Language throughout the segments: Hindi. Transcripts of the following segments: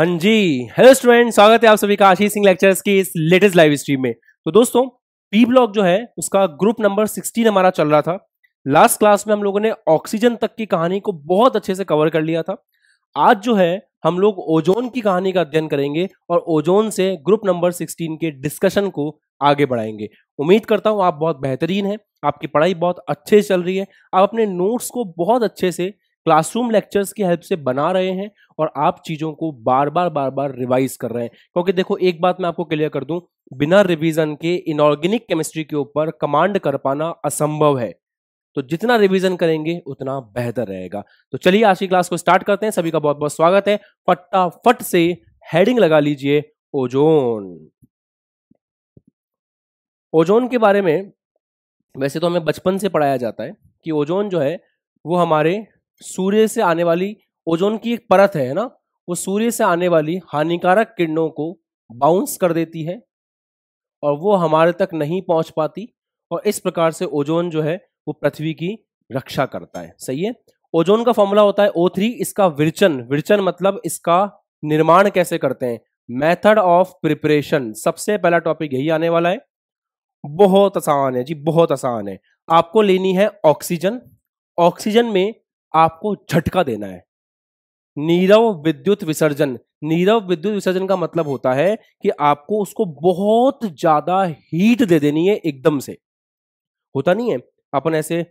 हाँ जी हेलो स्टूडेंट स्वागत है आप सभी का आशीष सिंह लेक्चर्स की इस लेटेस्ट लाइव स्ट्रीम में तो दोस्तों पी ब्लॉक जो है उसका ग्रुप नंबर 16 हमारा चल रहा था लास्ट क्लास में हम लोगों ने ऑक्सीजन तक की कहानी को बहुत अच्छे से कवर कर लिया था आज जो है हम लोग ओजोन की कहानी का अध्ययन करेंगे और ओजोन से ग्रुप नंबर सिक्सटीन के डिस्कशन को आगे बढ़ाएंगे उम्मीद करता हूँ आप बहुत बेहतरीन है आपकी पढ़ाई बहुत अच्छे से चल रही है आप अपने नोट्स को बहुत अच्छे से क्लासरूम लेक्चर्स की हेल्प से बना रहे हैं और आप चीज़ों को बार बार बार बार रिवाइज कर रहे हैं क्योंकि देखो एक बात मैं आपको क्लियर कर दूं बिना रिवीजन के इनऑर्गेनिक केमिस्ट्री के ऊपर कमांड कर पाना असंभव है तो जितना रिवीजन करेंगे उतना बेहतर रहेगा तो चलिए आज की क्लास को स्टार्ट करते हैं सभी का बहुत बहुत स्वागत है फटाफट से हेडिंग लगा लीजिए ओजोन ओजोन के बारे में वैसे तो हमें बचपन से पढ़ाया जाता है कि ओजोन जो है वो हमारे सूर्य से आने वाली ओजोन की एक परत है ना वो सूर्य से आने वाली हानिकारक किरणों को बाउंस कर देती है और वो हमारे तक नहीं पहुंच पाती और इस प्रकार से ओजोन जो है वो पृथ्वी की रक्षा करता है सही है ओजोन का फॉर्मूला होता है ओ थ्री इसका विरचन विरचन मतलब इसका निर्माण कैसे करते हैं मेथड ऑफ प्रिपरेशन सबसे पहला टॉपिक यही आने वाला है बहुत आसान है जी बहुत आसान है आपको लेनी है ऑक्सीजन ऑक्सीजन में आपको झटका देना है नीरव विद्युत विसर्जन नीरव विद्युत विसर्जन का मतलब होता है कि आपको उसको बहुत ज्यादा हीट दे देनी है एकदम से होता नहीं है अपन ऐसे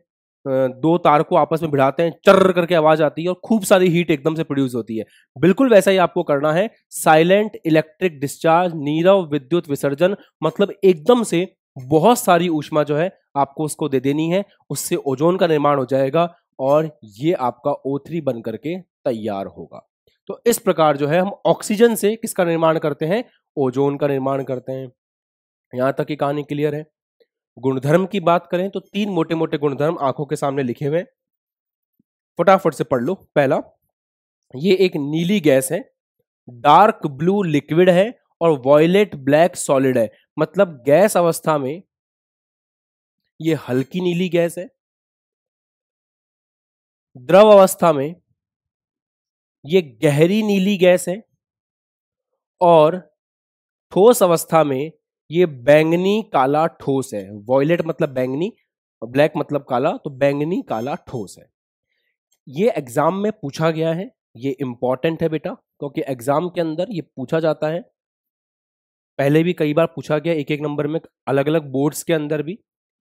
दो तार को आपस में भिड़ाते हैं चर्र करके आवाज आती है और खूब सारी हीट एकदम से प्रोड्यूस होती है बिल्कुल वैसा ही आपको करना है साइलेंट इलेक्ट्रिक डिस्चार्ज नीरव विद्युत विसर्जन मतलब एकदम से बहुत सारी ऊष्मा जो है आपको उसको दे देनी है उससे ओजोन का निर्माण हो जाएगा और ये आपका O3 बन करके तैयार होगा तो इस प्रकार जो है हम ऑक्सीजन से किसका निर्माण करते हैं ओजोन का निर्माण करते हैं यहां तक की कहानी क्लियर है गुणधर्म की बात करें तो तीन मोटे मोटे गुणधर्म आंखों के सामने लिखे हुए फटाफट से पढ़ लो पहला ये एक नीली गैस है डार्क ब्लू लिक्विड है और वॉयलेट ब्लैक सॉलिड है मतलब गैस अवस्था में ये हल्की नीली गैस है द्रव अवस्था में ये गहरी नीली गैस है और ठोस अवस्था में ये बैंगनी काला ठोस है वॉयलेट मतलब बैंगनी ब्लैक मतलब काला तो बैंगनी काला ठोस है ये एग्जाम में पूछा गया है ये इंपॉर्टेंट है बेटा क्योंकि एग्जाम के अंदर ये पूछा जाता है पहले भी कई बार पूछा गया एक एक नंबर में अलग अलग बोर्ड्स के अंदर भी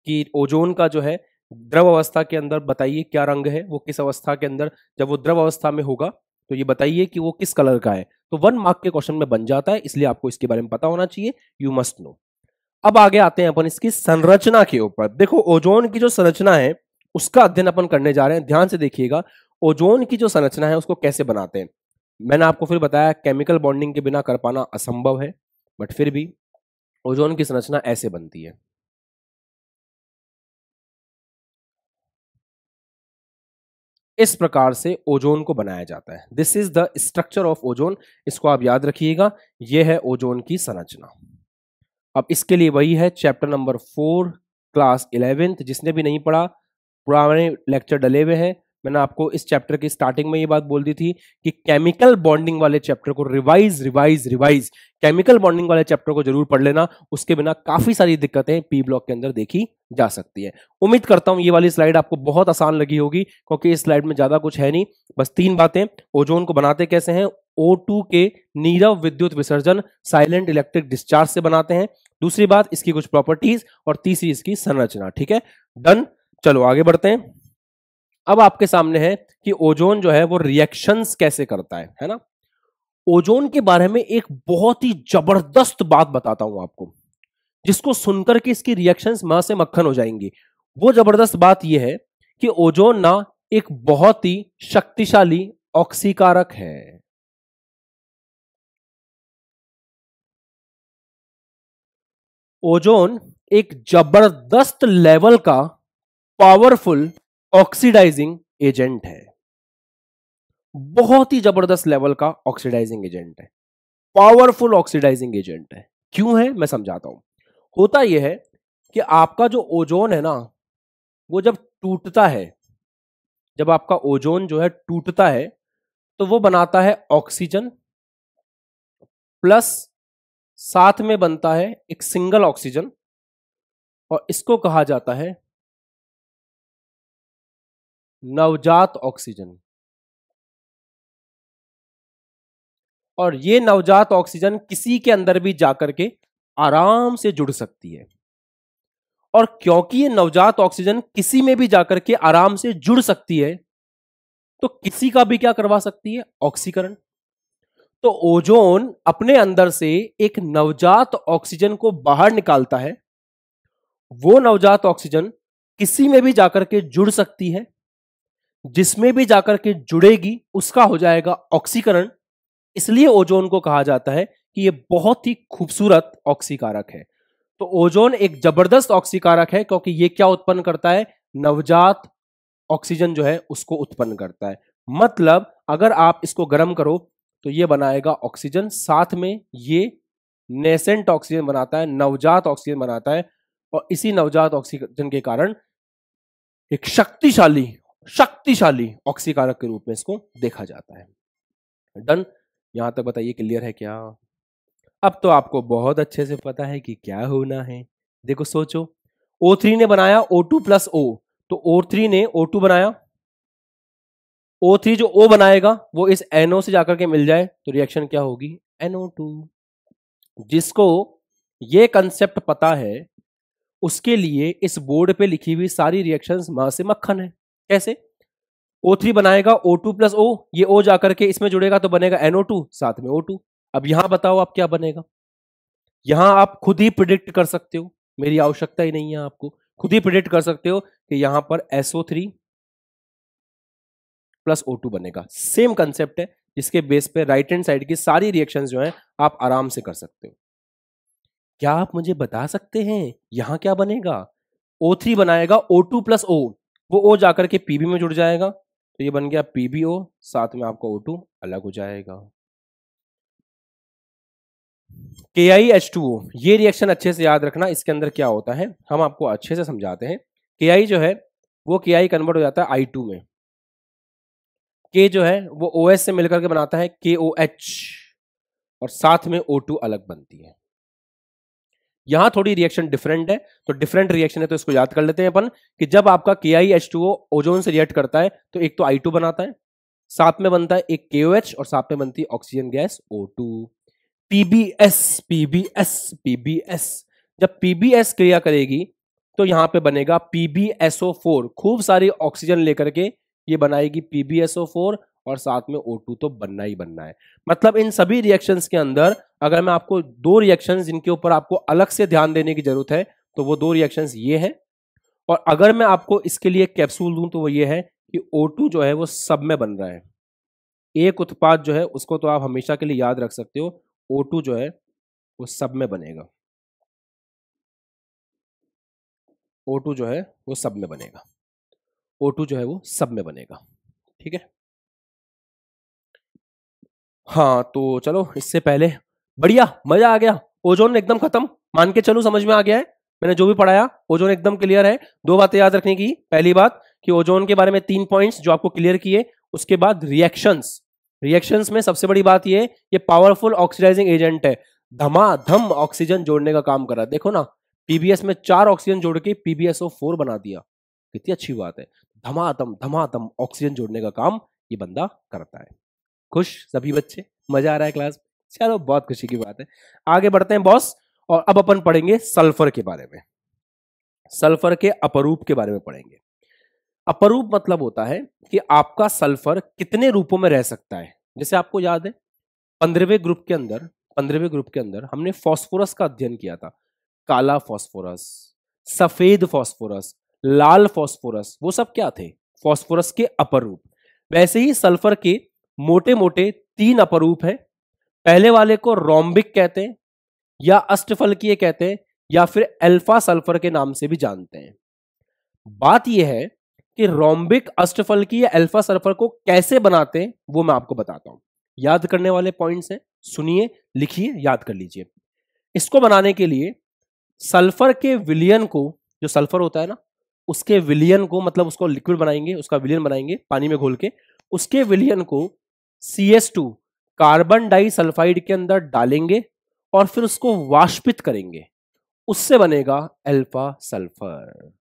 कि ओजोन का जो है द्रव अवस्था के अंदर बताइए क्या रंग है वो किस अवस्था के अंदर जब वो द्रव अवस्था में होगा तो ये बताइए कि वो किस कलर का है तो वन मार्क के क्वेश्चन में बन जाता है इसलिए आपको इसके बारे में पता होना चाहिए यू मस्ट नो अब आगे आते हैं अपन इसकी संरचना के ऊपर देखो ओजोन की जो संरचना है उसका अध्ययन अपन करने जा रहे हैं ध्यान से देखिएगा ओजोन की जो संरचना है उसको कैसे बनाते हैं मैंने आपको फिर बताया केमिकल बॉन्डिंग के बिना कर पाना असंभव है बट फिर भी ओजोन की संरचना ऐसे बनती है इस प्रकार से ओजोन को बनाया जाता है this is the structure of ozone इसको आप याद रखिएगा यह है ओजोन की संरचना अब इसके लिए वही है chapter number four class eleventh जिसने भी नहीं पढ़ा पुराने लेक्चर डले हुए हैं मैंने आपको इस चैप्टर की स्टार्टिंग में ये बात बोल दी थी कि केमिकल बॉन्डिंग वाले चैप्टर को revise revise revise chemical bonding वाले चैप्टर को जरूर पढ़ लेना उसके बिना काफी सारी दिक्कतें पी ब्लॉक के अंदर देखी जा सकती है उम्मीद करता हूं ये वाली स्लाइड आपको बहुत आसान लगी होगी क्योंकि इस स्लाइड में ज्यादा कुछ है नहीं बस तीन बातें ओजोन को बनाते कैसे हैं ओ के नीरव विद्युत विसर्जन साइलेंट इलेक्ट्रिक डिस्चार्ज से बनाते हैं दूसरी बात इसकी कुछ प्रॉपर्टीज और तीसरी इसकी संरचना ठीक है डन चलो आगे बढ़ते हैं अब आपके सामने है कि ओजोन जो है वो रिएक्शंस कैसे करता है है ना ओजोन के बारे में एक बहुत ही जबरदस्त बात बताता हूं आपको जिसको सुनकर के इसकी रिएक्शंस मां से मक्खन हो जाएंगी वो जबरदस्त बात यह है कि ओजोन ना एक बहुत ही शक्तिशाली ऑक्सीकारक है ओजोन एक जबरदस्त लेवल का पावरफुल ऑक्सीडाइजिंग एजेंट है बहुत ही जबरदस्त लेवल का ऑक्सीडाइजिंग एजेंट है पावरफुल ऑक्सीडाइजिंग एजेंट है क्यों है मैं समझाता हूं होता यह है कि आपका जो ओजोन है ना वो जब टूटता है जब आपका ओजोन जो है टूटता है तो वो बनाता है ऑक्सीजन प्लस साथ में बनता है एक सिंगल ऑक्सीजन और इसको कहा जाता है नवजात ऑक्सीजन और ये नवजात ऑक्सीजन किसी के अंदर भी जाकर के आराम से जुड़ सकती है और क्योंकि ये नवजात ऑक्सीजन किसी में भी जाकर के आराम से जुड़ सकती है तो किसी का भी क्या करवा सकती है ऑक्सीकरण तो ओजोन अपने अंदर से एक नवजात ऑक्सीजन को बाहर निकालता है वो नवजात ऑक्सीजन किसी में भी जाकर के जुड़ सकती है जिसमें भी जाकर के जुड़ेगी उसका हो जाएगा ऑक्सीकरण इसलिए ओजोन को कहा जाता है कि यह बहुत ही खूबसूरत ऑक्सीकारक है तो ओजोन एक जबरदस्त ऑक्सीकारक है क्योंकि ये क्या उत्पन्न करता है नवजात ऑक्सीजन जो है उसको उत्पन्न करता है मतलब अगर आप इसको गर्म करो तो ये बनाएगा ऑक्सीजन साथ में ये नेसेंट ऑक्सीजन बनाता है नवजात ऑक्सीजन बनाता है और इसी नवजात ऑक्सीजन के कारण एक शक्तिशाली शक्तिशाली ऑक्सीकारक के रूप में इसको देखा जाता है डन यहां तक बताइए क्लियर है क्या अब तो आपको बहुत अच्छे से पता है कि क्या होना है देखो सोचो O3 ने बनाया O2 प्लस ओ तो O3 ने O2 बनाया O3 जो O बनाएगा वो इस NO से जाकर के मिल जाए तो रिएक्शन क्या होगी NO2 जिसको ये कंसेप्ट पता है उसके लिए इस बोर्ड पे लिखी हुई सारी रिएक्शंस मां से मक्खन है कैसे O3 बनाएगा O2 प्लस ओ ये O जाकर के इसमें जुड़ेगा तो बनेगा NO2 साथ में O2 अब यहां बताओ आप क्या बनेगा यहां आप खुद ही प्रिडिक्ट कर सकते हो मेरी आवश्यकता ही नहीं है आपको खुद ही प्रिडिक्ट कर सकते हो कि यहां पर SO3 प्लस O2 बनेगा सेम कंसेप्ट है जिसके बेस पे राइट हैंड साइड की सारी रिएक्शन जो है आप आराम से कर सकते हो क्या आप मुझे बता सकते हैं यहां क्या बनेगा O3 बनाएगा O2 प्लस ओ वो ओ जाकर के पीबी में जुड़ जाएगा तो ये बन गया ओ साथ में आपका ओ टू अलग हो जाएगा के आई एच टू ओ ये रिएक्शन अच्छे से याद रखना इसके अंदर क्या होता है हम आपको अच्छे से समझाते हैं के आई जो है वो के आई कन्वर्ट हो जाता है आई टू में के जो है वो ओ एस से मिलकर के बनाता है के ओ एच और साथ में ओ टू अलग बनती है यहां थोड़ी रिएक्शन डिफरेंट है तो डिफरेंट रिएक्शन है तो इसको याद कर लेते हैं अपन कि जब आपका K I H two O ozone से रिएक्ट करता है तो एक तो आई टू बनाता है साथ में बनता है एक के ओ एच और साथ में बनती है oxygen gas O two PbS PbS PbS जब पीबीएस क्रिया करेगी तो यहां पे बनेगा पीबीएसओ फोर खूब सारी ऑक्सीजन लेकर के ये बनाएगी पीबीएसओ फोर और साथ में O2 तो बनना ही बनना है मतलब इन सभी रिएक्शंस के अंदर अगर मैं आपको दो रिएक्शंस जिनके ऊपर आपको अलग से ध्यान देने की जरूरत है तो वो दो रिएक्शंस ये हैं और अगर मैं आपको इसके लिए कैप्सूल दूं तो वो ये है कि O2 जो है वो सब में बन रहा है एक उत्पाद जो है उसको तो आप हमेशा के लिए याद रख सकते हो ओ जो है वो सब में बनेगा ओ जो है वो सब में बनेगा ओ जो है वो सब में बनेगा ठीक है हाँ तो चलो इससे पहले बढ़िया मजा आ गया ओजोन एकदम खत्म मान के चलो समझ में आ गया है मैंने जो भी पढ़ाया ओजोन एकदम क्लियर है दो बातें याद रखने की पहली बात कि ओजोन के बारे में तीन पॉइंट्स जो आपको क्लियर किए उसके बाद रिएक्शंस रिएक्शंस में सबसे बड़ी बात यह ये पावरफुल ऑक्सीडाइजिंग एजेंट है धमाधम ऑक्सीजन जोड़ने का काम कर रहा है देखो ना पीबीएस में चार ऑक्सीजन जोड़ के पीबीएसओ फोर बना दिया कितनी अच्छी बात है धमाधम धमाधम ऑक्सीजन जोड़ने का काम ये बंदा करता है खुश सभी बच्चे मजा आ रहा है क्लास चलो बहुत खुशी की बात है आगे बढ़ते हैं बॉस और अब अपन पढ़ेंगे सल्फर के बारे में सल्फर के अपरूप के बारे में पढ़ेंगे अपरूप मतलब होता है कि आपका सल्फर कितने रूपों में रह सकता है जैसे आपको याद है पंद्रहवें ग्रुप के अंदर पंद्रहवें ग्रुप के अंदर हमने फॉस्फोरस का अध्ययन किया था काला फॉस्फोरस सफेद फॉस्फोरस लाल फॉस्फोरस वो सब क्या थे फॉस्फोरस के अपर रूप वैसे ही सल्फर के मोटे मोटे तीन अपरूप हैं पहले वाले को रोम्बिक कहते हैं या अष्टफलकीय कहते हैं या फिर अल्फा सल्फर के नाम से भी जानते हैं बात यह है कि रोम्बिक अष्टफलकीय अल्फा सल्फर को कैसे बनाते हैं वो मैं आपको बताता हूं याद करने वाले पॉइंट्स हैं सुनिए लिखिए याद कर लीजिए इसको बनाने के लिए सल्फर के विलियन को जो सल्फर होता है ना उसके विलियन को मतलब उसको लिक्विड बनाएंगे उसका विलियन बनाएंगे पानी में घोल के उसके विलियन को C S two carbon disulphide के अंदर डालेंगे और फिर उसको वाष्पित करेंगे उससे बनेगा अल्फा सल्फर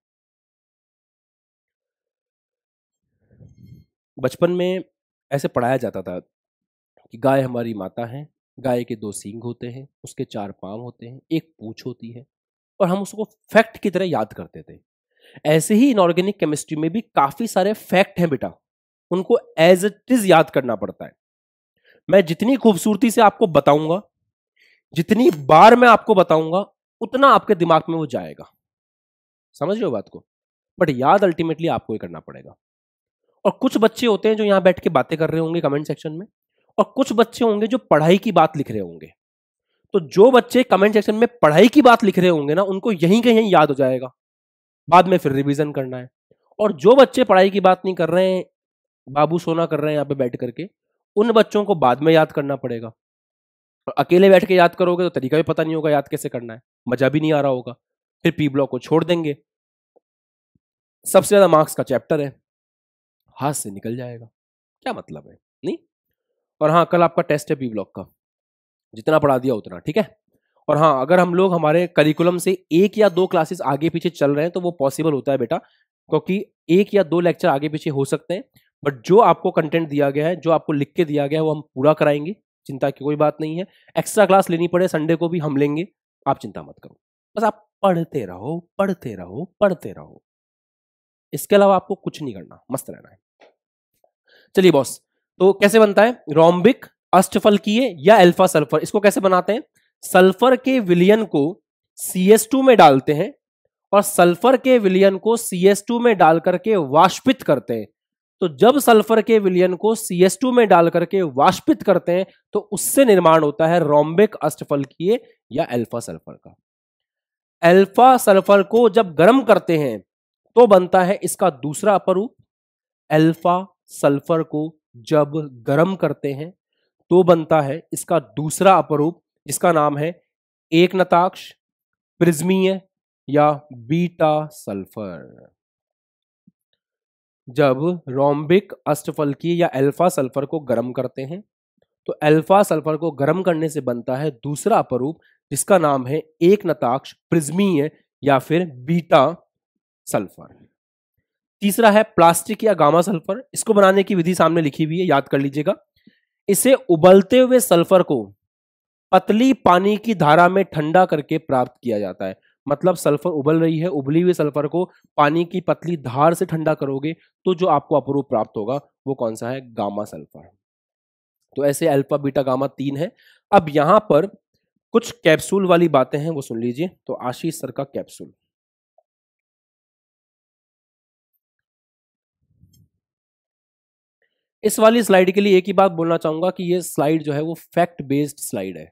बचपन में ऐसे पढ़ाया जाता था कि गाय हमारी माता है गाय के दो सींग होते हैं उसके चार पांव होते हैं एक पूछ होती है और हम उसको फैक्ट की तरह याद करते थे ऐसे ही इनऑर्गेनिक केमिस्ट्री में भी काफ़ी सारे फैक्ट हैं बेटा उनको एज इट इज याद करना पड़ता है मैं जितनी खूबसूरती से आपको बताऊंगा जितनी बार मैं आपको बताऊंगा उतना आपके दिमाग में वो जाएगा समझ रहे हो बात को बट याद अल्टीमेटली आपको ही करना पड़ेगा और कुछ बच्चे होते हैं जो यहां बैठ के बातें कर रहे होंगे कमेंट सेक्शन में और कुछ बच्चे होंगे जो पढ़ाई की बात लिख रहे होंगे तो जो बच्चे कमेंट सेक्शन में पढ़ाई की बात लिख रहे होंगे ना उनको यहीं के यहीं याद हो जाएगा बाद में फिर रिवीजन करना है और जो बच्चे पढ़ाई की बात नहीं कर रहे हैं बाबू सोना कर रहे हैं यहाँ पे बैठ करके उन बच्चों को बाद में याद करना पड़ेगा और अकेले बैठ के याद करोगे तो तरीका भी पता नहीं होगा याद कैसे करना है मजा भी नहीं आ रहा होगा फिर पी ब्लॉक को छोड़ देंगे सबसे ज्यादा मार्क्स का चैप्टर है हाथ से निकल जाएगा क्या मतलब है नहीं और हाँ कल आपका टेस्ट है पी ब्लॉक का जितना पढ़ा दिया उतना ठीक है और हाँ अगर हम लोग हमारे करिकुलम से एक या दो क्लासेस आगे पीछे चल रहे हैं तो वो पॉसिबल होता है बेटा क्योंकि एक या दो लेक्चर आगे पीछे हो सकते हैं बट जो आपको कंटेंट दिया गया है जो आपको लिख के दिया गया है वो हम पूरा कराएंगे चिंता की कोई बात नहीं है एक्स्ट्रा क्लास लेनी पड़े संडे को भी हम लेंगे आप चिंता मत करो बस आप पढ़ते रहो पढ़ते रहो पढ़ते रहो इसके अलावा आपको कुछ नहीं करना मस्त रहना है चलिए बॉस तो कैसे बनता है रोम्बिक अष्टफल किए या एल्फा सल्फर इसको कैसे बनाते हैं सल्फर के विलियन को सी में डालते हैं और सल्फर के विलियन को सी में डाल करके वाष्पित करते हैं तो जब सल्फर के विलियन को CH2 में डाल करके वाष्पित करते हैं तो उससे निर्माण होता है रोम्बिक अष्टफलकीय या एल्फा सल्फर का एल्फा सल्फर को जब गर्म करते हैं तो बनता है इसका दूसरा अपरूप एल्फा सल्फर को जब गर्म करते हैं तो बनता है इसका दूसरा अपरूप जिसका नाम है एक नताक्ष प्रिज्मीय या बीटा सल्फर जब रोम्बिक अष्टफल की या अल्फा सल्फर को गर्म करते हैं तो अल्फा सल्फर को गर्म करने से बनता है दूसरा अपरूप जिसका नाम है एक नताक्ष प्रिज्मीय या फिर बीटा सल्फर तीसरा है प्लास्टिक या गामा सल्फर इसको बनाने की विधि सामने लिखी हुई है याद कर लीजिएगा इसे उबलते हुए सल्फर को पतली पानी की धारा में ठंडा करके प्राप्त किया जाता है मतलब सल्फर उबल रही है उबली हुई सल्फर को पानी की पतली धार से ठंडा करोगे तो जो आपको अपरूप प्राप्त होगा वो कौन सा है गामा सल्फर तो ऐसे अल्फा बीटा गामा तीन है अब यहां पर कुछ कैप्सूल वाली बातें हैं वो सुन लीजिए तो आशीष सर का कैप्सूल इस वाली स्लाइड के लिए एक ही बात बोलना चाहूंगा कि ये स्लाइड जो है वो फैक्ट बेस्ड स्लाइड है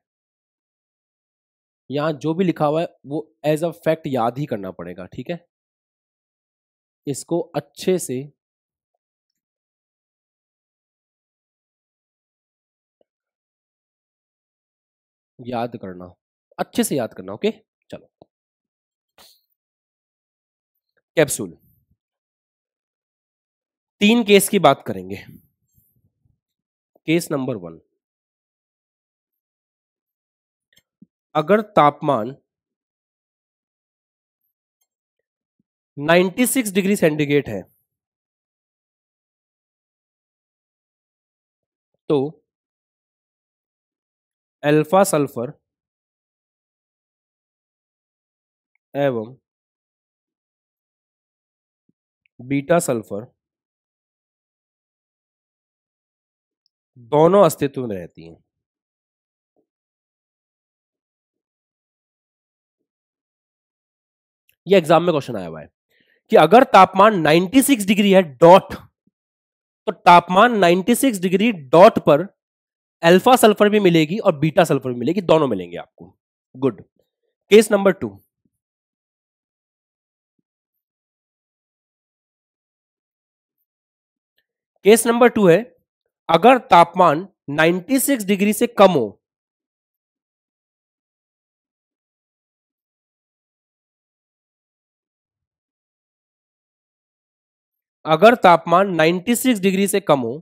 यहाँ जो भी लिखा हुआ है वो एज अ फैक्ट याद ही करना पड़ेगा ठीक है इसको अच्छे से याद करना अच्छे से याद करना ओके चलो कैप्सूल तीन केस की बात करेंगे केस नंबर वन अगर तापमान 96 डिग्री सेंटीग्रेड है तो अल्फा सल्फर एवं बीटा सल्फर दोनों अस्तित्व में रहती हैं ये एग्जाम में क्वेश्चन आया हुआ है कि अगर तापमान 96 डिग्री है डॉट तो तापमान 96 डिग्री डॉट पर अल्फा सल्फर भी मिलेगी और बीटा सल्फर भी मिलेगी दोनों मिलेंगे आपको good case number two case number two है अगर तापमान 96 डिग्री से कम हो अगर तापमान 96 डिग्री से कम हो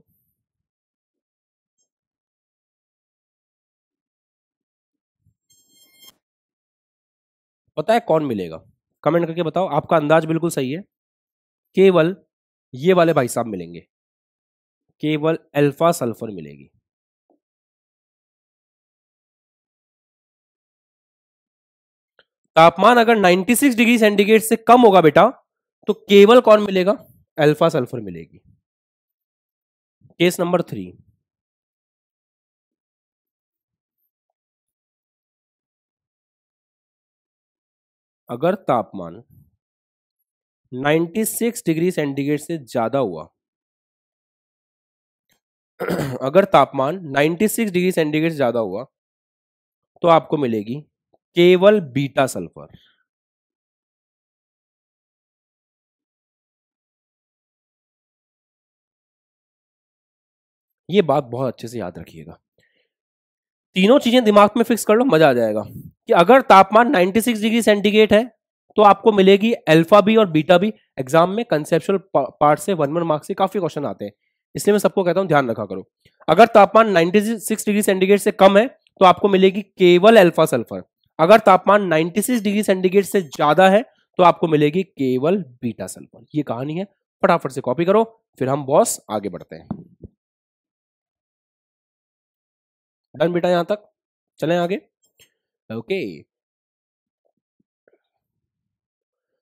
पता है कौन मिलेगा कमेंट करके बताओ आपका अंदाज बिल्कुल सही है केवल ये वाले भाई साहब मिलेंगे केवल अल्फा सल्फर मिलेगी तापमान अगर 96 डिग्री सेंटीग्रेड से कम होगा बेटा तो केवल कौन मिलेगा अल्फा सल्फर मिलेगी केस नंबर थ्री अगर तापमान 96 डिग्री सेंटीग्रेड से ज़्यादा हुआ अगर तापमान 96 डिग्री सेंटीग्रेड से ज़्यादा हुआ तो आपको मिलेगी केवल बीटा सल्फर ये बात बहुत अच्छे से याद रखिएगा तीनों चीजें दिमाग में फिक्स कर लो मजा आ जाएगा कि अगर तापमान 96 डिग्री सेंटीग्रेड है तो आपको मिलेगी अल्फा भी और बीटा भी एग्जाम में कंसेप्शुअल पार्ट से वन वन मार्क्स से काफी क्वेश्चन आते हैं इसलिए मैं सबको कहता हूं ध्यान रखा करो अगर तापमान 96 डिग्री सेंटीग्रेड से कम है तो आपको मिलेगी केवल अल्फा सल्फर अगर तापमान 96 डिग्री सेंटीग्रेड से ज्यादा है तो आपको मिलेगी केवल बीटा सल्फर ये कहानी है फटाफट से कॉपी करो फिर हम बॉस आगे बढ़ते हैं डन बेटा यहाँ तक चलें आगे ओके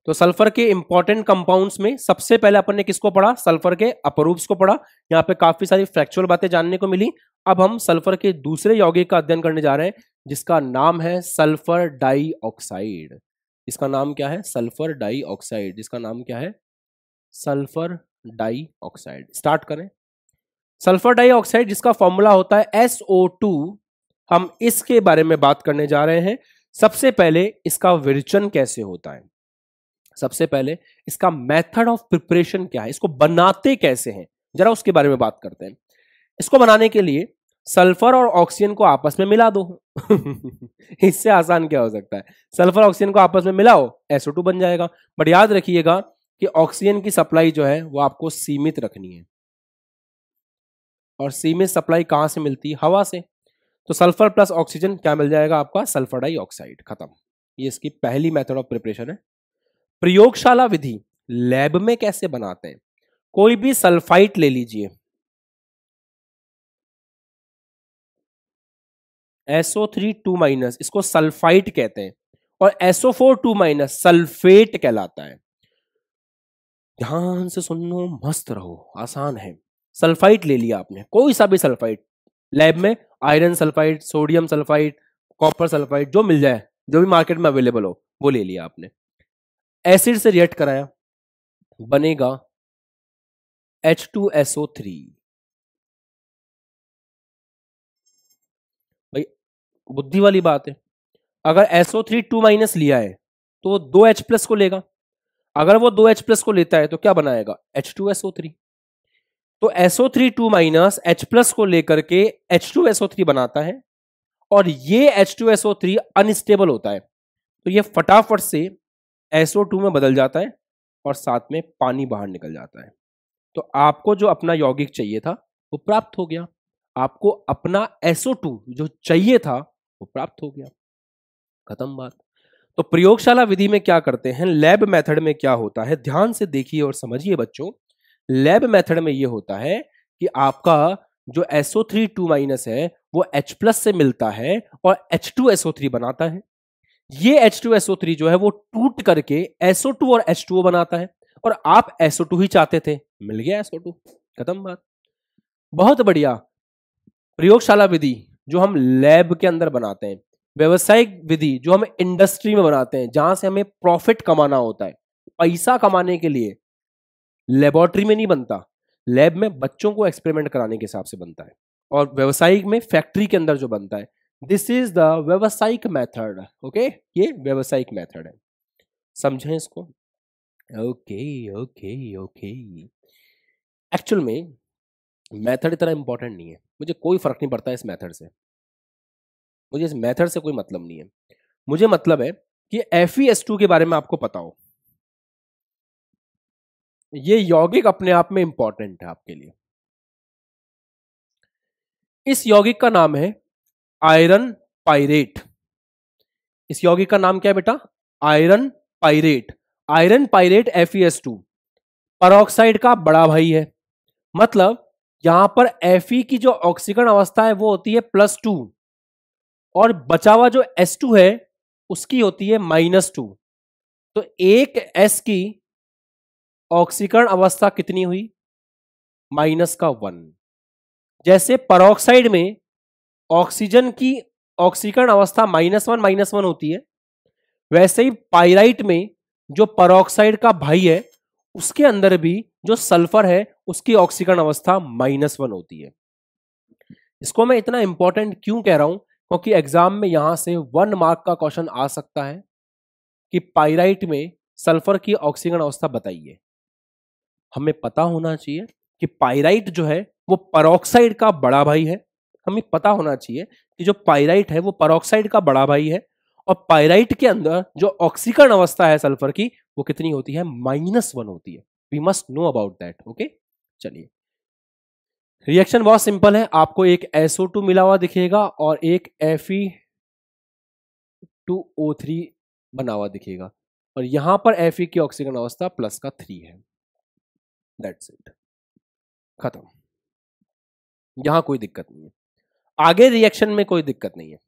तो सल्फर के इंपॉर्टेंट कंपाउंड्स में सबसे पहले अपन ने किसको पढ़ा सल्फर के अपरूप्स को पढ़ा यहाँ पे काफी सारी फ्रैक्चुअल बातें जानने को मिली अब हम सल्फर के दूसरे यौगिक का अध्ययन करने जा रहे हैं जिसका नाम है सल्फर डाइऑक्साइड इसका नाम क्या है सल्फर डाइऑक्साइड जिसका नाम क्या है सल्फर डाइऑक्साइड स्टार्ट करें सल्फर डाइऑक्साइड जिसका फॉर्मूला होता है एस हम इसके बारे में बात करने जा रहे हैं सबसे पहले इसका विरचन कैसे होता है सबसे पहले इसका मेथड ऑफ प्रिपरेशन क्या है इसको बनाते कैसे हैं जरा उसके बारे में बात करते हैं इसको बनाने के लिए सल्फर और ऑक्सीजन को आपस में मिला दो इससे आसान क्या हो सकता है सल्फर ऑक्सीजन को आपस में मिलाओ एसओ बन जाएगा बट याद रखिएगा कि ऑक्सीजन की सप्लाई जो है वो आपको सीमित रखनी है और सी में सप्लाई कहाँ से मिलती है हवा से तो सल्फर प्लस ऑक्सीजन क्या मिल जाएगा आपका सल्फर डाइऑक्साइड खत्म ये इसकी पहली मेथड ऑफ प्रिपरेशन है प्रयोगशाला विधि लैब में कैसे बनाते हैं कोई भी सल्फाइट ले लीजिए एसओ थ्री टू माइनस इसको सल्फाइट कहते हैं और SO four two minus sulphate कहलाता है ध्यान से सुनो मस्त रहो आसान है सल्फाइट ले लिया आपने कोई सा भी सल्फाइट लैब में iron sulphite sodium sulphite copper sulphite जो मिल जाए जो भी मार्केट में अवेलेबल हो वो ले लिया आपने एसिड से रिएक्ट कराया बनेगा एच टू एसओ थ्री भाई बुद्धि वाली बात है अगर एसओ थ्री टू माइनस लिया है तो वो दो एच प्लस को लेगा अगर वो दो एच प्लस को लेता है तो क्या बनाएगा एच टू एसओ थ्री तो SO three two minus H plus को लेकर के एच टू एसओ थ्री बनाता है और ये H two SO three unstable होता है तो ये फटाफट से एसओ टू में बदल जाता है और साथ में पानी बाहर निकल जाता है तो आपको जो अपना यौगिक चाहिए था वो प्राप्त हो गया आपको अपना एसओ टू जो चाहिए था वो प्राप्त हो गया खत्म बात तो प्रयोगशाला विधि में क्या करते हैं लैब मेथड में क्या होता है ध्यान से देखिए और समझिए बच्चों लैब मेथड में ये होता है कि आपका जो एसओ थ्री टू माइनस है वो एच प्लस से मिलता है और एच टू एसओ थ्री बनाता है ये एच टू एसओ थ्री जो है वो टूट करके एसओ टू और एच टू बनाता है और आप एसओ टू ही चाहते थे मिल गया एसओ टू खत्म बात बहुत बढ़िया प्रयोगशाला विधि जो हम लैब के अंदर बनाते हैं व्यवसायिक विधि जो हम इंडस्ट्री में बनाते हैं जहां से हमें प्रॉफिट कमाना होता है पैसा कमाने के लिए लेबोरेटरी में नहीं बनता लैब में बच्चों को एक्सपेरिमेंट कराने के हिसाब से बनता है और व्यवसायिक में फैक्ट्री के अंदर जो बनता है दिस इज द व्यवसायिक मेथड ओके ये व्यवसायिक मेथड है समझें इसको ओके ओके ओके एक्चुअल में मेथड इतना इंपॉर्टेंट नहीं है मुझे कोई फर्क नहीं पड़ता इस मेथड से मुझे इस मेथड से कोई मतलब नहीं है मुझे मतलब है कि एफ e के बारे में आपको पता हो ये यौगिक अपने आप में इंपॉर्टेंट है आपके लिए इस यौगिक का नाम है आयरन पायरेट इस यौगिक का नाम क्या है बेटा iron pyrite iron pyrite F S two peroxide का बड़ा भाई है मतलब यहां पर एफ की जो ऑक्सीकरण अवस्था है वो होती है प्लस टू और बचा हुआ जो टू है उसकी होती है माइनस टू तो एक एस की ऑक्सीकरण अवस्था कितनी हुई माइनस का वन जैसे परोक्साइड में ऑक्सीजन की ऑक्सीकरण अवस्था माइनस वन माइनस वन होती है वैसे ही पाइराइट में जो परोक्साइड का भाई है उसके अंदर भी जो सल्फर है उसकी ऑक्सीकरण अवस्था माइनस वन होती है इसको मैं इतना इंपॉर्टेंट क्यों कह रहा हूं क्योंकि एग्जाम में यहां से वन मार्क का क्वेश्चन आ सकता है कि पाइराइट में सल्फर की ऑक्सीकरण अवस्था बताइए हमें पता होना चाहिए कि पाइराइट जो है वो परोक्साइड का बड़ा भाई है हमें पता होना चाहिए कि जो पाइराइट है वो परोक्साइड का बड़ा भाई है और पाइराइट के अंदर जो ऑक्सीकरण अवस्था है सल्फर की वो कितनी होती है माइनस वन होती है we must know about that okay चलिए रिएक्शन बहुत सिंपल है आपको एक SO2 मिला हुआ दिखेगा और एक Fe2O3 बना हुआ दिखेगा और यहां पर Fe की ऑक्सीजन अवस्था प्लस का थ्री है दैट्स इट खत्म यहां कोई दिक्कत नहीं है आगे रिएक्शन में कोई दिक्कत नहीं है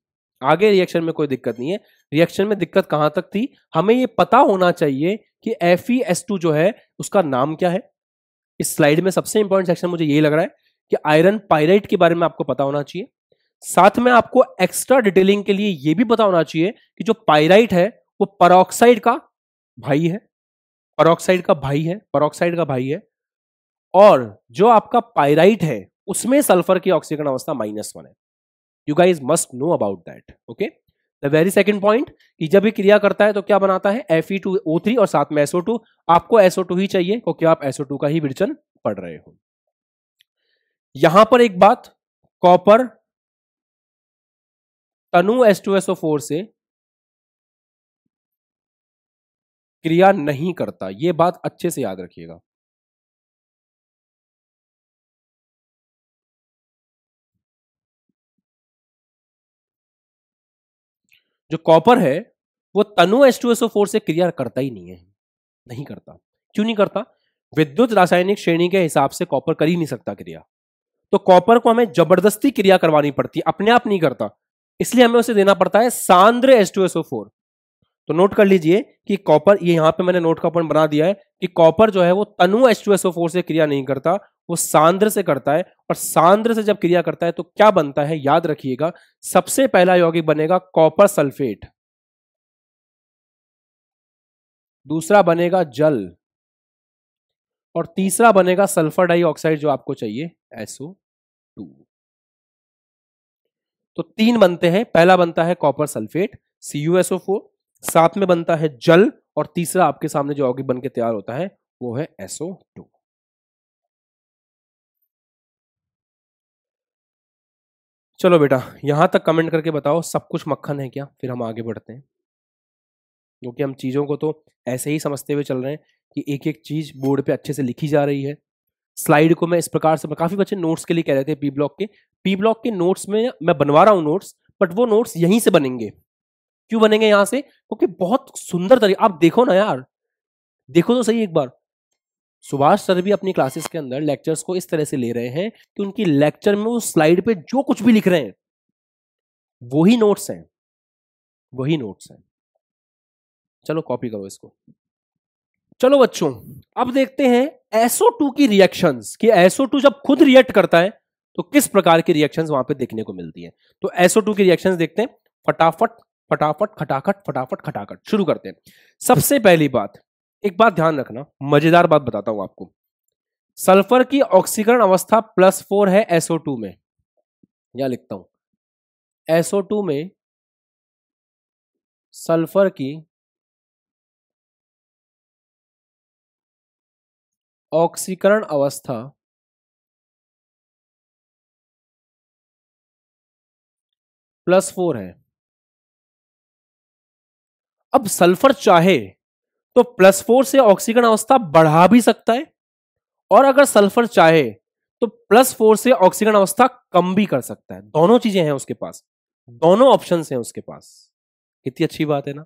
आगे रिएक्शन में कोई दिक्कत नहीं है रिएक्शन में दिक्कत कहां तक थी हमें यह पता होना चाहिए कि एफ ई एस टू जो है उसका नाम क्या है इस स्लाइड में सबसे इंपॉर्टेंट सेक्शन मुझे यही लग रहा है कि आयरन पायरेट के बारे में आपको पता होना चाहिए साथ में आपको एक्स्ट्रा डिटेलिंग के लिए यह भी पता होना चाहिए कि जो पायराइट है वो परोक्साइड का भाई है परोक्साइड का भाई है परोक्साइड का भाई है और जो आपका पायराइट है उसमें सल्फर की ऑक्सीकरण अवस्था माइनस वन है you guys must know about that okay the very second point कि जब भी क्रिया करता है तो क्या बनाता है F E two O three और साथ में एसओ टू आपको एसओ टू ही चाहिए क्योंकि आप एसओ टू का ही विरचन पढ़ रहे हो यहां पर एक बात कॉपर तनु एस टू एसओ फोर से क्रिया नहीं करता यह बात अच्छे से याद रखिएगा जो कॉपर है वो तनु फोर से क्रिया करता ही नहीं है नहीं करता क्यों नहीं करता विद्युत रासायनिक श्रेणी के हिसाब से कॉपर कर ही नहीं सकता क्रिया तो कॉपर को हमें जबरदस्ती क्रिया करवानी पड़ती है अपने आप नहीं करता इसलिए हमें उसे देना पड़ता है सांद्र फोर तो नोट कर लीजिए कि कॉपर ये यहां पे मैंने नोट का पॉइंट बना दिया है कि कॉपर जो है वो तनु एस फोर से क्रिया नहीं करता वो सांद्र से करता है और सांद्र से जब क्रिया करता है तो क्या बनता है याद रखिएगा सबसे पहला यौगिक बनेगा कॉपर सल्फेट दूसरा बनेगा जल और तीसरा बनेगा सल्फर डाइऑक्साइड जो आपको चाहिए एसओ टू तो तीन बनते हैं पहला बनता है कॉपर सल्फेट फोर साथ में बनता है जल और तीसरा आपके सामने जो यौगिक बन के तैयार होता है वो है एसओ टू चलो बेटा यहाँ तक कमेंट करके बताओ सब कुछ मक्खन है क्या फिर हम आगे बढ़ते हैं क्योंकि हम चीज़ों को तो ऐसे ही समझते हुए चल रहे हैं कि एक एक चीज़ बोर्ड पे अच्छे से लिखी जा रही है स्लाइड को मैं इस प्रकार से काफ़ी बच्चे नोट्स के लिए कह रहे थे पी ब्लॉक के पी ब्लॉक के नोट्स में मैं बनवा रहा हूँ नोट्स बट वो नोट्स यहीं से बनेंगे क्यों बनेंगे यहाँ से क्योंकि बहुत सुंदर तरीके आप देखो ना यार देखो तो सही एक बार सुभाष सर भी अपनी क्लासेस के अंदर लेक्चर्स को इस तरह से ले रहे हैं कि उनकी लेक्चर में वो स्लाइड पे जो कुछ भी लिख रहे हैं वही नोट्स हैं वही नोट्स हैं चलो कॉपी करो इसको चलो बच्चों अब देखते हैं टू की रिएक्शंस कि टू जब खुद रिएक्ट करता है तो किस प्रकार की रिएक्शंस वहां पे देखने को मिलती है तो टू की रिएक्शंस देखते हैं फटाफट फटाफट खटाखट फटाफट खटाखट शुरू करते हैं सबसे पहली बात एक बात ध्यान रखना मजेदार बात बताता हूं आपको सल्फर की ऑक्सीकरण अवस्था प्लस फोर है एसओ टू में या लिखता हूं एसओ टू में सल्फर की ऑक्सीकरण अवस्था प्लस फोर है अब सल्फर चाहे तो प्लस फोर से ऑक्सीकरण अवस्था बढ़ा भी सकता है और अगर सल्फर चाहे तो प्लस फोर से ऑक्सीकरण अवस्था कम भी कर सकता है दोनों चीजें हैं उसके पास दोनों ऑप्शन हैं उसके पास कितनी अच्छी बात है ना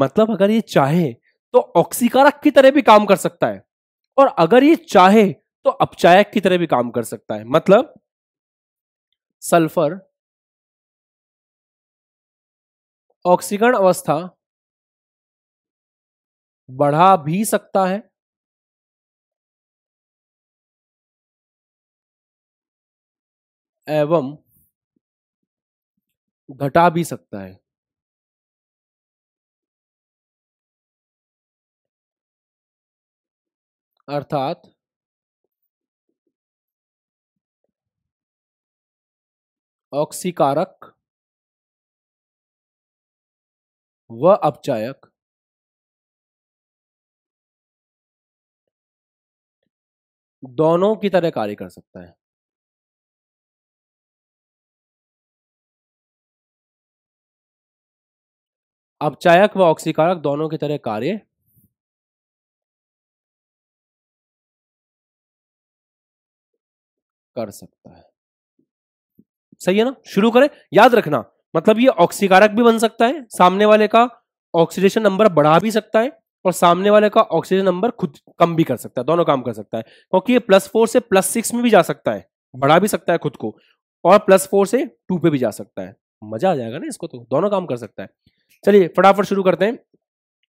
मतलब अगर ये चाहे तो ऑक्सीकारक की तरह भी काम कर सकता है और अगर ये चाहे तो अपचायक की तरह भी काम कर सकता है मतलब सल्फर ऑक्सीकरण अवस्था बढ़ा भी सकता है एवं घटा भी सकता है अर्थात ऑक्सीकारक व अपचायक दोनों की तरह कार्य कर सकता है अपचायक व ऑक्सीकारक दोनों की तरह कार्य कर सकता है सही है ना शुरू करें याद रखना मतलब ये ऑक्सीकारक भी बन सकता है सामने वाले का ऑक्सीडेशन नंबर बढ़ा भी सकता है और सामने वाले का ऑक्सीजन नंबर खुद कम भी कर सकता है दोनों काम कर सकता है क्योंकि ये प्लस फोर से प्लस सिक्स में भी जा सकता है बढ़ा भी सकता है खुद को और प्लस फोर से टू पे भी जा सकता है मजा आ जाएगा ना इसको तो दोनों काम कर सकता है चलिए फटाफट शुरू करते हैं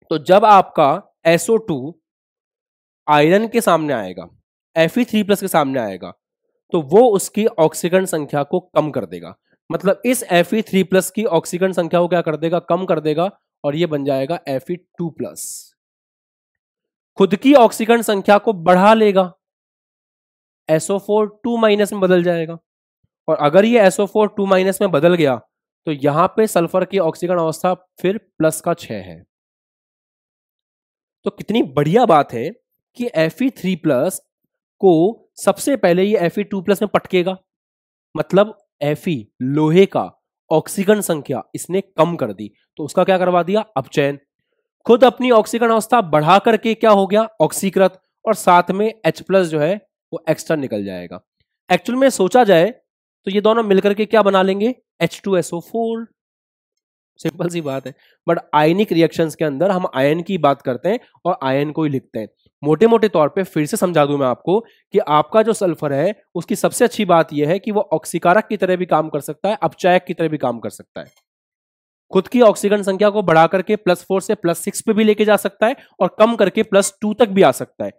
तो जब आपका एसओ टू आयरन के सामने आएगा एफ थ्री प्लस के सामने आएगा तो वो उसकी ऑक्सीकरण संख्या को कम कर देगा मतलब इस एफ थ्री प्लस की ऑक्सीकरण संख्या को क्या कर देगा कम कर देगा और ये बन जाएगा एफ टू प्लस खुद की ऑक्सीकरण संख्या को बढ़ा लेगा एसओ फोर टू माइनस में बदल जाएगा और अगर ये एसओ फोर टू माइनस में बदल गया तो यहां पे सल्फर की ऑक्सीकरण अवस्था फिर प्लस का छह है तो कितनी बढ़िया बात है कि एफ थ्री प्लस को सबसे पहले ये एफ टू प्लस में पटकेगा मतलब एफ लोहे का ऑक्सीकरण संख्या इसने कम कर दी तो उसका क्या करवा दिया अपचयन खुद अपनी ऑक्सीकरण अवस्था बढ़ा करके क्या हो गया ऑक्सीकृत और साथ में H प्लस जो है वो एक्स्ट्रा निकल जाएगा एक्चुअल में सोचा जाए तो ये दोनों मिलकर के क्या बना लेंगे H2SO4 सिंपल सी बात है बट आयनिक रिएक्शन के अंदर हम आयन की बात करते हैं और आयन को ही लिखते हैं मोटे मोटे तौर पे फिर से समझा दूं मैं आपको कि आपका जो सल्फर है उसकी सबसे अच्छी बात यह है कि वो ऑक्सीकारक की तरह भी काम कर सकता है अपचायक की तरह भी काम कर सकता है खुद की ऑक्सीजन संख्या को बढ़ा करके प्लस फोर से प्लस सिक्स पे भी लेके जा सकता है और कम करके प्लस टू तक भी आ सकता है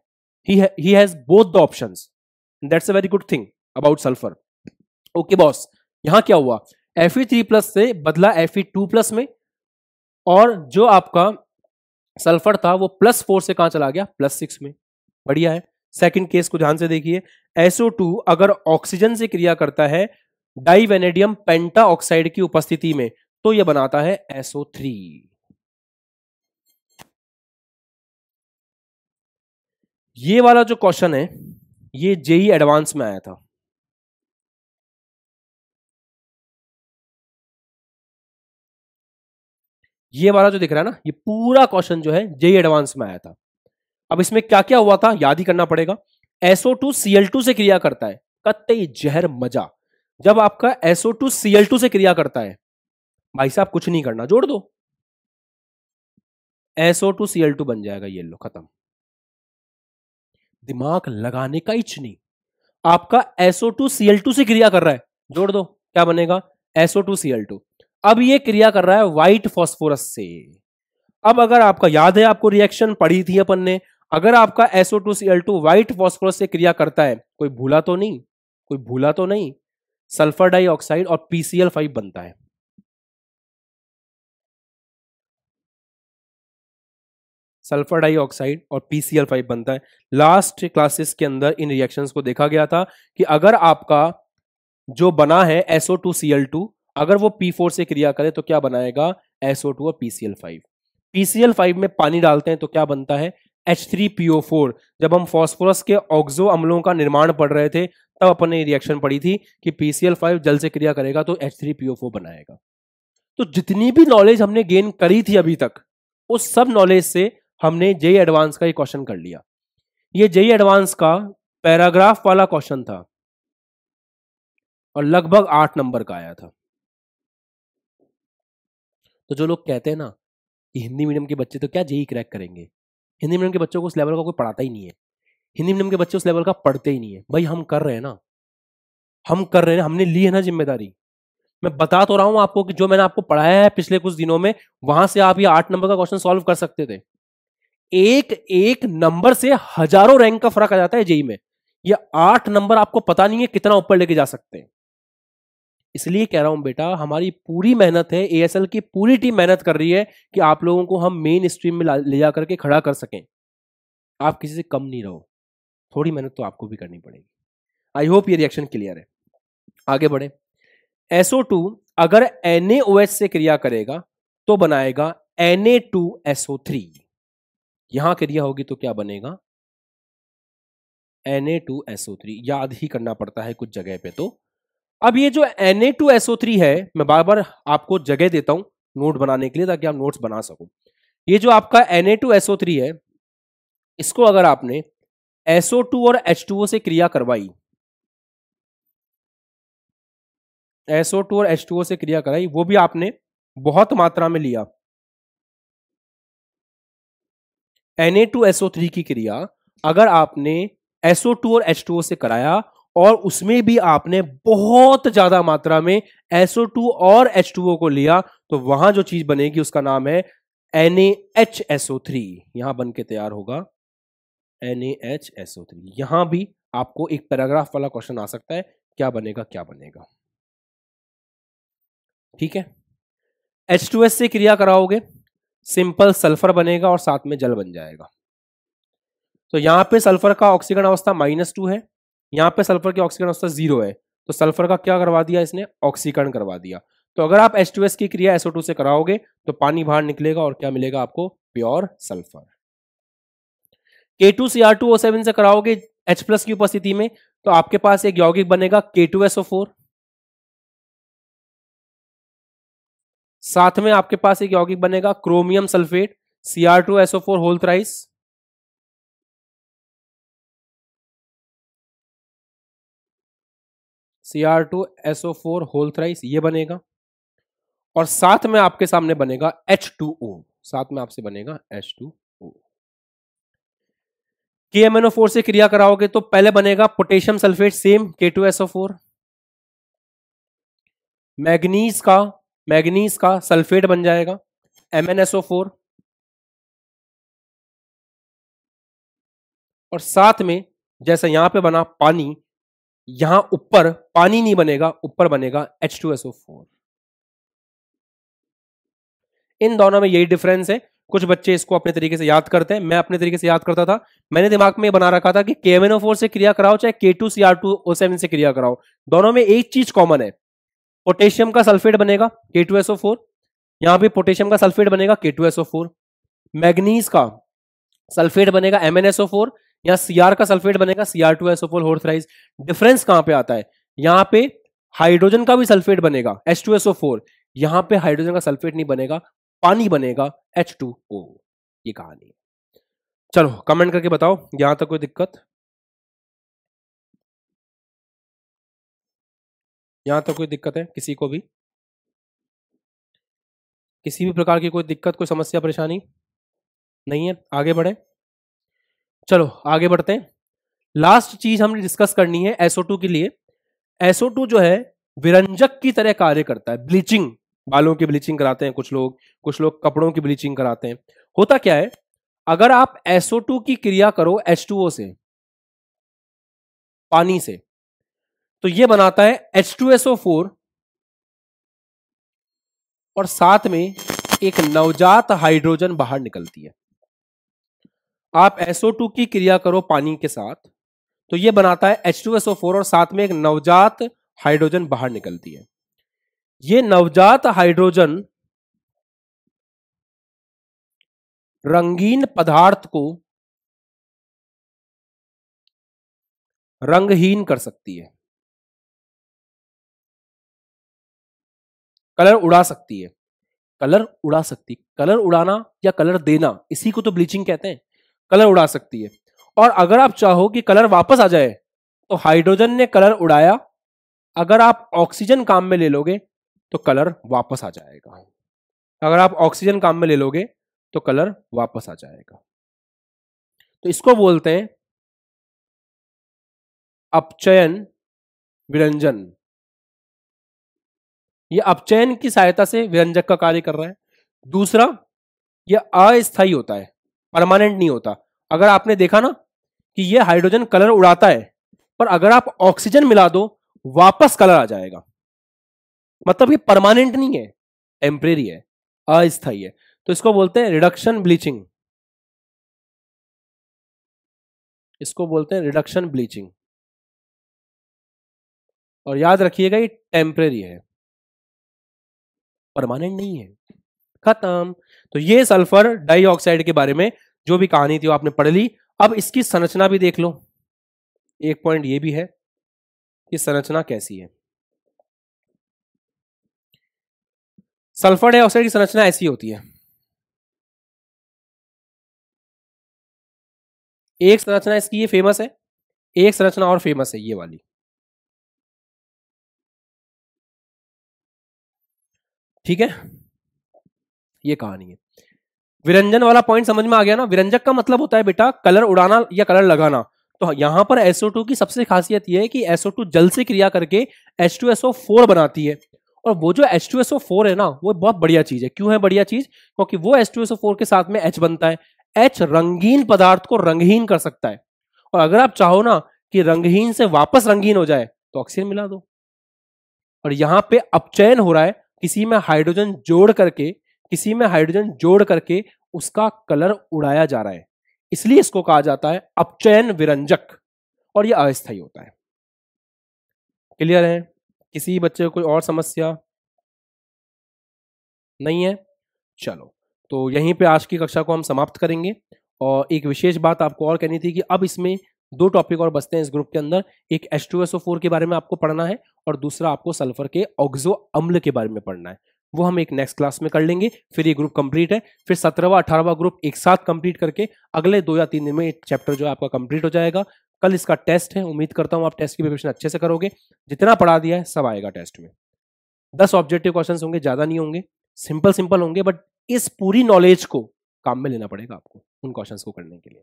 ही has both the option that's a very good thing about sulphur okay boss यहां क्या हुआ एफ थ्री प्लस से बदला एफ टू प्लस में और जो आपका सल्फर था वो प्लस फोर से कहां चला गया प्लस सिक्स में बढ़िया है सेकंड केस को ध्यान से देखिए एसओ टू अगर ऑक्सीजन से क्रिया करता है डाइवेनेडियम पेंटा ऑक्साइड की उपस्थिति में तो ये बनाता है SO3 ये वाला जो क्वेश्चन है ये जेई एडवांस e में आया था ये वाला जो दिख रहा है ना ये पूरा क्वेश्चन जो है जेई एडवांस e में आया था अब इसमें क्या क्या हुआ था याद ही करना पड़ेगा SO2 Cl2 से क्रिया करता है कत्ते जहर मजा जब आपका SO2 Cl2 से क्रिया करता है भाई साहब कुछ नहीं करना जोड़ दो SO two C L two बन जाएगा ये लो खत्म दिमाग लगाने का इच नहीं आपका SO two C L two से क्रिया कर रहा है जोड़ दो क्या बनेगा SO two C L two अब ये क्रिया कर रहा है व्हाइट फॉस्फोरस से अब अगर आपका याद है आपको रिएक्शन पढ़ी थी अपन ने अगर आपका SO two C L two white phosphorus से क्रिया करता है कोई भूला तो नहीं कोई भूला तो नहीं सल्फर डाइऑक्साइड और पीसीएल फाइव बनता है सल्फर डाइऑक्साइड और पीसीएल बनता है लास्ट क्लासेस के अंदर इन रिएक्शंस को देखा गया था कि अगर आपका जो बना है SO2Cl2 अगर वो P4 से क्रिया करे तो क्या बनाएगा SO2 और PCl5 PCl5 में पानी डालते हैं तो क्या बनता है H3PO4 जब हम फास्फोरस के ऑक्सो अम्लों का निर्माण पढ़ रहे थे तब अपन ने रिएक्शन पढ़ी थी कि PCl5 जल से क्रिया करेगा तो H3PO4 बनाएगा तो जितनी भी नॉलेज हमने गेन करी थी अभी तक उस सब नॉलेज से हमने जेई एडवांस का ये क्वेश्चन कर लिया ये जेई एडवांस का पैराग्राफ वाला क्वेश्चन था और लगभग आठ नंबर का आया था तो जो लोग कहते हैं ना कि हिंदी मीडियम के बच्चे तो क्या जेई क्रैक e करेंगे हिंदी मीडियम के बच्चों को उस लेवल का कोई पढ़ाता ही नहीं है हिंदी मीडियम के बच्चे उस लेवल का पढ़ते ही नहीं है भाई हम कर रहे हैं ना हम कर रहे हैं हमने ली है ना जिम्मेदारी मैं बता तो रहा हूं आपको कि जो मैंने आपको पढ़ाया है पिछले कुछ दिनों में वहां से आप ये आठ नंबर का क्वेश्चन सॉल्व कर सकते थे एक एक नंबर से हजारों रैंक का फर्क आ जाता है जेई में ये आठ नंबर आपको पता नहीं है कितना ऊपर लेके जा सकते हैं इसलिए कह रहा हूं बेटा हमारी पूरी मेहनत है एएसएल की पूरी टीम मेहनत कर रही है कि आप लोगों को हम मेन स्ट्रीम में ले जा करके खड़ा कर सकें आप किसी से कम नहीं रहो थोड़ी मेहनत तो आपको भी करनी पड़ेगी आई होप ये रिएक्शन क्लियर है आगे बढ़े एसओ टू अगर NaOH से क्रिया करेगा तो बनाएगा N A two SO three यहां क्रिया होगी तो क्या बनेगा टू एसओ थ्री याद ही करना पड़ता है कुछ जगह पे तो अब ये जो N A two SO three है मैं बार बार आपको जगह देता हूं नोट बनाने के लिए ताकि आप नोट्स बना सको ये जो आपका एन ए टू थ्री है इसको अगर आपने एसओ टू और एच टू ओ से क्रिया करवाई एसओ टू और एच टू ओ से क्रिया कराई वो भी आपने बहुत मात्रा में लिया Na2SO3 की क्रिया अगर आपने SO2 और H2O से कराया और उसमें भी आपने बहुत ज्यादा मात्रा में SO2 और H2O को लिया तो वहां जो चीज बनेगी उसका नाम है NaHSO3 यहां बन के तैयार होगा NaHSO3 यहां भी आपको एक पैराग्राफ वाला क्वेश्चन आ सकता है क्या बनेगा क्या बनेगा ठीक है H2S से क्रिया कराओगे सिंपल सल्फर बनेगा और साथ में जल बन जाएगा तो यहां पे सल्फर का ऑक्सीगन अवस्था माइनस टू है यहां पे सल्फर की ऑक्सीगन अवस्था जीरो है तो सल्फर का क्या करवा दिया इसने ऑक्सीकरण करवा दिया तो अगर आप एच की क्रिया एसओ से कराओगे तो पानी बाहर निकलेगा और क्या मिलेगा आपको pure sulphur K two C R two O seven से कराओगे H प्लस की उपस्थिति में तो आपके पास एक यौगिक बनेगा के टू एसओ फोर साथ में आपके पास एक यौगिक बनेगा chromium sulphate CR two SO four whole thrice CR two SO four whole thrice ये बनेगा और साथ में आपके सामने बनेगा एच टू ओ साथ में आपसे बनेगा एच टू ओ के फोर से क्रिया कराओगे तो पहले बनेगा potassium sulphate same K two SO four manganese का मैग्नीज का सल्फेट बन जाएगा M N S O four और साथ में जैसे यहां पे बना पानी यहां ऊपर पानी नहीं बनेगा ऊपर बनेगा एच टू एसओ फोर इन दोनों में यही डिफरेंस है कुछ बच्चे इसको अपने तरीके से याद करते हैं मैं अपने तरीके से याद करता था मैंने दिमाग में बना रखा था कि के एम से क्रिया कराओ चाहे K two C R two O seven से क्रिया कराओ दोनों में एक चीज कॉमन है पोटेशियम का सल्फेट बनेगा K two S O four यहां पर पोटेशियम का सल्फेट बनेगा K two S O four manganese का सल्फेट बनेगा M N S O four या सी आर का सल्फेट बनेगा C R two S O four whole thrice difference कहां पे आता है यहां पे हाइड्रोजन का भी सल्फेट बनेगा H two S O four यहां पे हाइड्रोजन का सल्फेट नहीं बनेगा पानी बनेगा एच टू ओ ये कहानी है चलो कमेंट करके बताओ यहां तक कोई दिक्कत यहाँ तक तो कोई दिक्कत है किसी को भी किसी भी प्रकार की कोई दिक्कत कोई समस्या परेशानी नहीं है आगे बढ़े चलो आगे बढ़ते हैं लास्ट चीज हमने डिस्कस करनी है टू के लिए टू जो है विरंजक की तरह कार्य करता है ब्लीचिंग बालों की ब्लीचिंग कराते हैं कुछ लोग कुछ लोग कपड़ों की ब्लीचिंग कराते हैं होता क्या है अगर आप टू की क्रिया करो ओ से पानी से तो ये बनाता है H2SO4 और साथ में एक नवजात हाइड्रोजन बाहर निकलती है आप SO2 की क्रिया करो पानी के साथ तो ये बनाता है H2SO4 और साथ में एक नवजात हाइड्रोजन बाहर निकलती है ये नवजात हाइड्रोजन रंगीन पदार्थ को रंगहीन कर सकती है कलर उड़ा सकती है कलर उड़ा सकती कलर उड़ाना या कलर देना इसी को तो ब्लीचिंग कहते हैं कलर उड़ा सकती है और अगर आप चाहो कि कलर वापस आ जाए तो हाइड्रोजन ने कलर उड़ाया अगर आप ऑक्सीजन काम में ले लोगे तो कलर वापस आ जाएगा अगर आप ऑक्सीजन काम में ले लोगे तो कलर वापस आ जाएगा तो इसको बोलते हैं अपचयन विरंजन ये अपचयन की सहायता से व्यंजक का कार्य कर रहा है दूसरा ये अस्थायी होता है परमानेंट नहीं होता अगर आपने देखा ना कि ये हाइड्रोजन कलर उड़ाता है पर अगर आप ऑक्सीजन मिला दो वापस कलर आ जाएगा मतलब ये परमानेंट नहीं है टेम्परेरी है अस्थाई है तो इसको बोलते हैं रिडक्शन ब्लीचिंग इसको बोलते हैं रिडक्शन ब्लीचिंग और याद रखिएगा ये टेम्परेरी है परमानेंट नहीं है खत्म तो ये सल्फर डाइऑक्साइड के बारे में जो भी कहानी थी वो आपने पढ़ ली अब इसकी संरचना भी देख लो एक पॉइंट ये भी है कि संरचना कैसी है सल्फर डाइऑक्साइड की संरचना ऐसी होती है एक संरचना इसकी ये फेमस है एक संरचना और फेमस है ये वाली ठीक है ये कहानी है विरंजन वाला पॉइंट समझ में आ गया ना विरंजक का मतलब होता है बेटा कलर उड़ाना या कलर लगाना तो यहां पर SO2 की सबसे खासियत यह है कि SO2 जल से क्रिया करके H2SO4 बनाती है और वो जो H2SO4 है ना वो बहुत बढ़िया चीज है क्यों है बढ़िया चीज क्योंकि वो H2SO4 के साथ में H बनता है H रंगीन पदार्थ को रंगहीन कर सकता है और अगर आप चाहो ना कि रंगहीन से वापस रंगीन हो जाए तो ऑक्सीजन मिला दो और यहां पर अपचयन हो रहा है किसी में हाइड्रोजन जोड़ करके किसी में हाइड्रोजन जोड़ करके उसका कलर उड़ाया जा रहा है इसलिए इसको कहा जाता है अपचयन विरंजक और यह अस्थायी होता है क्लियर है किसी बच्चे को कोई और समस्या नहीं है चलो तो यहीं पे आज की कक्षा को हम समाप्त करेंगे और एक विशेष बात आपको और कहनी थी कि अब इसमें दो टॉपिक और बचते हैं इस ग्रुप के अंदर एक एच के बारे में आपको पढ़ना है और दूसरा आपको सल्फर के ऑक्सो अम्ल के बारे में पढ़ना है वो हम एक नेक्स्ट क्लास में कर लेंगे फिर ये ग्रुप कंप्लीट है फिर सत्रहवा अठारहवा ग्रुप एक साथ कंप्लीट करके अगले दो या तीन दिन में एक चैप्टर जो है आपका कंप्लीट हो जाएगा कल इसका टेस्ट है उम्मीद करता हूँ आप टेस्ट की प्रिपरेशन अच्छे से करोगे जितना पढ़ा दिया है सब आएगा टेस्ट में दस ऑब्जेक्टिव क्वेश्चन होंगे ज़्यादा नहीं होंगे सिंपल सिंपल होंगे बट इस पूरी नॉलेज को काम में लेना पड़ेगा आपको उन क्वेश्चन को करने के लिए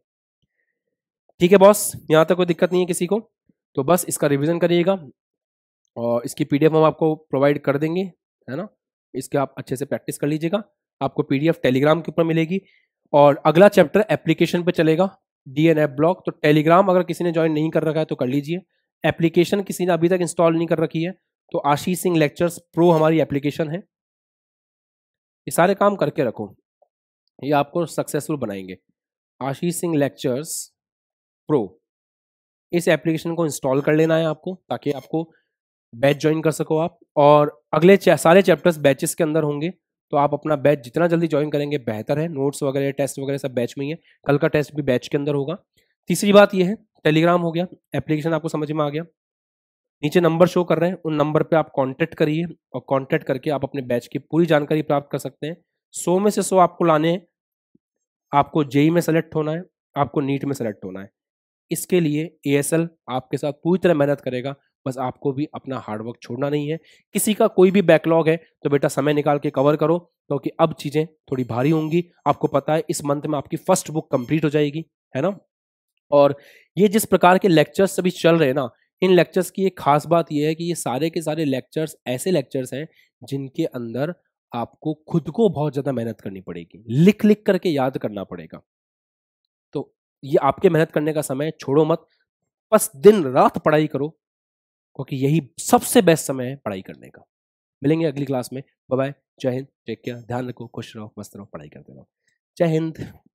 ठीक है बॉस यहाँ तक कोई दिक्कत नहीं है किसी को तो बस इसका रिविज़न करिएगा और इसकी पी हम आपको प्रोवाइड कर देंगे है ना इसके आप अच्छे से प्रैक्टिस कर लीजिएगा आपको पी टेलीग्राम के ऊपर मिलेगी और अगला चैप्टर एप्लीकेशन पे चलेगा डी एन एफ ब्लॉक तो टेलीग्राम अगर किसी ने ज्वाइन नहीं कर रखा है तो कर लीजिए एप्लीकेशन किसी ने अभी तक इंस्टॉल नहीं कर रखी है तो आशीष सिंह लेक्चर्स प्रो हमारी एप्लीकेशन है ये सारे काम करके रखो ये आपको सक्सेसफुल बनाएंगे आशीष सिंह लेक्चर्स प्रो इस एप्लीकेशन को इंस्टॉल कर लेना है आपको ताकि आपको बैच ज्वाइन कर सको आप और अगले सारे चैप्टर्स बैचेस के अंदर होंगे तो आप अपना बैच जितना जल्दी ज्वाइन करेंगे बेहतर है नोट्स वगैरह टेस्ट वगैरह सब बैच में ही है कल का टेस्ट भी बैच के अंदर होगा तीसरी बात यह है टेलीग्राम हो गया एप्लीकेशन आपको समझ में आ गया नीचे नंबर शो कर रहे हैं उन नंबर पे आप कांटेक्ट करिए और कांटेक्ट करके आप अपने बैच की पूरी जानकारी प्राप्त कर सकते हैं सौ में से सौ आपको लाने हैं आपको जेई e में सेलेक्ट होना है आपको नीट में सेलेक्ट होना है इसके लिए ए आपके साथ पूरी तरह मेहनत करेगा बस आपको भी अपना हार्डवर्क छोड़ना नहीं है किसी का कोई भी बैकलॉग है तो बेटा समय निकाल के कवर करो क्योंकि तो अब चीज़ें थोड़ी भारी होंगी आपको पता है इस मंथ में आपकी फर्स्ट बुक कंप्लीट हो जाएगी है ना और ये जिस प्रकार के लेक्चर्स अभी चल रहे हैं ना इन लेक्चर्स की एक खास बात यह है कि ये सारे के सारे लेक्चर्स ऐसे लेक्चर्स हैं जिनके अंदर आपको खुद को बहुत ज़्यादा मेहनत करनी पड़ेगी लिख लिख करके याद करना पड़ेगा ये आपके मेहनत करने का समय छोड़ो मत बस दिन रात पढ़ाई करो क्योंकि यही सबसे बेस्ट समय है पढ़ाई करने का मिलेंगे अगली क्लास में बाय जय हिंद टेक केयर ध्यान रखो खुश रहो मस्त रहो पढ़ाई करते रहो जय हिंद